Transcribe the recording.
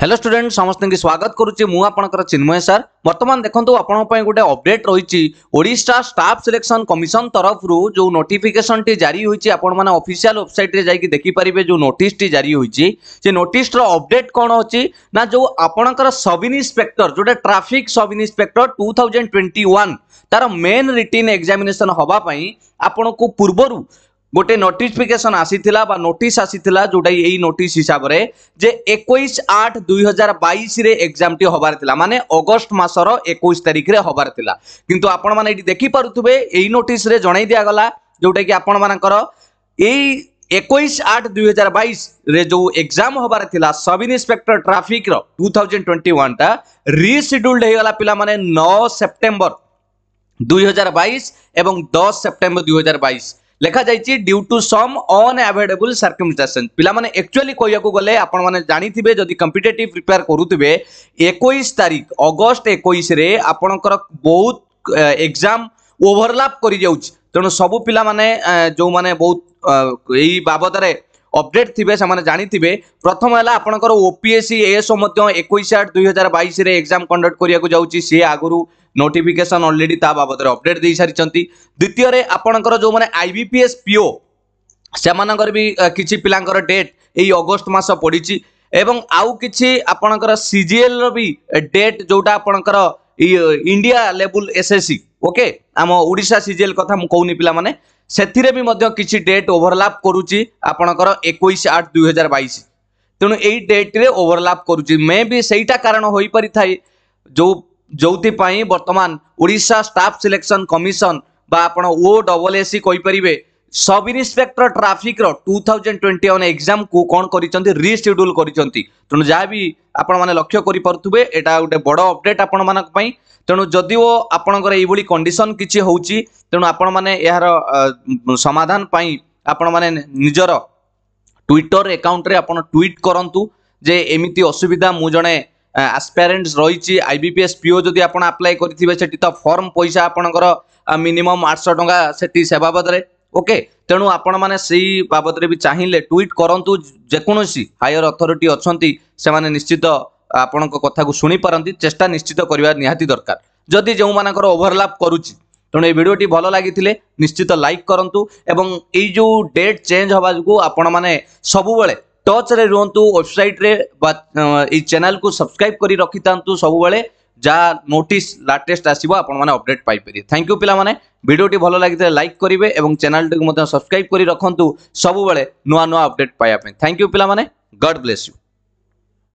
hello student সমস্ত স্বাগত করুছি মু আপনার চিন্ময় স্যার বর্তমান দেখুন আপনার গোটে অপডেট রয়েছে ওড়শা স্টাফ সিলেকশন কমিশন তরফর যে নোটিফিকেসনটি জারি হয়েছে আপনার অফিসিয়াল ওয়েবসাইটে যাই দেখিপারে যে নোটিসটি জারি হয়েছে সে নোটিসর অপডেট কম অছি না যে আপনার সব ইন্সপেক্টর যেটা traffic sub inspector two thousand twenty one তার মেন রিটিন এক্সামিনেসন হওয়া আপনার পূর্বর গোটে নোটিফিকেসন আসিলা বা নোটিস আসিলা যেটা এই নোটিস হিসাবে যে একুশ আট দুই হাজার বাইশে এক্সামটি হবার লা মানে অগস্ট মাসর একুশ তারিখে হবার লা কিন্তু আপন মানে এটি দেখিপারে এই নোটিসে জনাই দিগলা যেটা কি আপন মানকর এই একুশ আট দুই হাজার বাইশে যে এক্সাম হবার লা সব ইন্সপেক্টর ট্রাফিক্র টু থাউজেন্ড টোয়েন্টি ওয়ানটা রিসিড্ୟୁଲ୍ଡ হয়েগলা পিলা মানে ন সেপ্টেম্বর দুই হাজার বাইশ এবং দশ সেপ্টেম্বর দুই হাজার বাইশ লেখা যাইছি ডিউ টু সম অনএভেডেবল সার্কমস্টান্সেস পিলামানে একচুয়ালি কইয়াকু গলে আপন মানে জানিথিবে যদি কম্পিটিটিভ প্রিপেয়ার করুথিবে 21 তারিখ অগস্ট 21 রে আপনকৰ বহুত এক্সাম ওভরল্যাপ কৰি যাউছি তেণু সবু পিলামানে যোউ মানে বহুত এই বাবদৰে অপডেট থিবে সেমানে জানিথিবে প্রথম হেলা আপনকৰ ওপিএসসি এএসও মধ্য 21 8 2022 রে এক্সাম কন্ডক্ট করিয়াকু যাউছি সে আগৰু নোটিফিকেসন অলରେଡି ତା ବାବଦରେ ଅପଡେଟ୍ ଦେଇସାରିଛନ୍ତି ଦ୍ୱିତୀୟରେ ଆପଣଙ୍କର ଯେଉଁମାନେ I B P S PO ସେମାନଙ୍କର ବି କିଛି ପିଲାଙ୍କର ଡେଟ୍ ଏଇ ଅଗଷ୍ଟ ମାସ ପଡ଼ିଛି ଏବଂ ଆଉ କିଛି ଆପଣଙ୍କର ସିଜିଏଲ୍ର ବି ଡେଟ୍ ଯେଉଁଟା ଆପଣଙ୍କର ଇଣ୍ଡିଆ ଲେବୁଲ୍ ଏସ୍ଏସ୍ସି ଓକେ ଆମ ଓଡ଼ିଶା ସିଜିଏଲ୍ କଥା ମୁଁ କହୁନି ପିଲାମାନେ ସେଥିରେ ବି ମଧ୍ୟ କିଛି ଡେଟ୍ ଓଭରଲାପ୍ କରୁଛି ଆପଣଙ୍କର ଏକୋଇଶ ଆଠ ଦୁଇହଜାର ବାଇଶ ତେଣୁ ଏଇ ଡେଟ୍ରେ ଓଭରଲାପ୍ କରୁଛି ମେ ବି ସେଇଟା କାରଣ ହୋଇପାରିଥାଏ ଯେଉଁ ଯେଉଁଥିପାଇଁ ବର୍ତ୍ତମାନ ଓଡ଼ିଶା ଷ୍ଟାଫ୍ ସିଲେକ୍ସନ୍ କମିଶନ୍ ବା ଆପଣ ଓ ଡବଲ୍ ଏ ସି କହିପାରିବେ ସବ୍ ଇନ୍ସପେକ୍ଟର ଟ୍ରାଫିକ୍ର ଟୁ ଥାଉଜେଣ୍ଡ ଟ୍ୱେଣ୍ଟି ୱାନ୍ ଏକ୍ଜାମ୍କୁ କ'ଣ କରିଛନ୍ତି ରିସେଡ୍ୟୁଲ୍ କରିଛନ୍ତି ତେଣୁ ଯାହା ବି ଆପଣମାନେ ଲକ୍ଷ୍ୟ କରିପାରୁଥିବେ ଏଇଟା ଗୋଟେ ବଡ଼ ଅପଡେଟ୍ ଆପଣମାନଙ୍କ ପାଇଁ ତେଣୁ ଯଦିଓ ଆପଣଙ୍କର ଏଇଭଳି କଣ୍ଡିସନ୍ କିଛି ହେଉଛି ତେଣୁ ଆପଣମାନେ ଏହାର ସମାଧାନ ପାଇଁ ଆପଣମାନେ ନିଜର ଟ୍ୱିଟର ଏକାଉଣ୍ଟରେ ଆପଣ ଟ୍ୱିଟ୍ କରନ୍ତୁ ଯେ ଏମିତି ଅସୁବିଧା ମୁଁ ଜଣେ ଆସ୍ପାରେଣ୍ଟସ୍ ରହିଛି I B P S PO ଯଦି ଆପଣ ଆପ୍ଲାଏ କରିଥିବେ ସେଠି ତ ଫର୍ମ ପଇସା ଆପଣଙ୍କର ମିନିମମ୍ ଆଠଶହ ଟଙ୍କା ସେଠି ସେ ବାବଦରେ ଓକେ ତେଣୁ ଆପଣମାନେ ସେଇ ବାବଦରେ ବି ଚାହିଁଲେ ଟ୍ୱିଟ୍ କରନ୍ତୁ ଯେକୌଣସି ହାୟର ଅଥରିଟି ଅଛନ୍ତି ସେମାନେ ନିଶ୍ଚିତ ଆପଣଙ୍କ କଥାକୁ ଶୁଣିପାରନ୍ତି ଚେଷ୍ଟା ନିଶ୍ଚିତ କରିବା ନିହାତି ଦରକାର ଯଦି ଯେଉଁମାନଙ୍କର ଓଭରଲାପ୍ କରୁଛି ତେଣୁ ଏ ଭିଡ଼ିଓଟି ଭଲ ଲାଗିଥିଲେ ନିଶ୍ଚିତ ଲାଇକ୍ କରନ୍ତୁ ଏବଂ ଏଇ ଯେଉଁ ଡେଟ୍ ଚେଞ୍ଜ ହେବା ଯୋଗୁଁ ଆପଣମାନେ ସବୁବେଳେ ଟଚ୍ରେ ରୁହନ୍ତୁ ୱେବସାଇଟ୍ରେ ବା ଏଇ ଚ୍ୟାନେଲ୍କୁ ସବସ୍କ୍ରାଇବ୍ କରି ରଖିଥାନ୍ତୁ ସବୁବେଳେ যা নোটিস লাটেস্ট আসব আপনার অপডেট পাইপারে থ্যাংক ইউ পিলামানে ভিডিওটি ভালো লাগিলে লাইক করবে এবং চ্যানেলটিকে সবসক্রাইব করে রাখুন সবুলে নূন্য নূন্য অপডেট পাইয়া থ্যাংক ইউ পিলামানে গড ব্লেস ইউ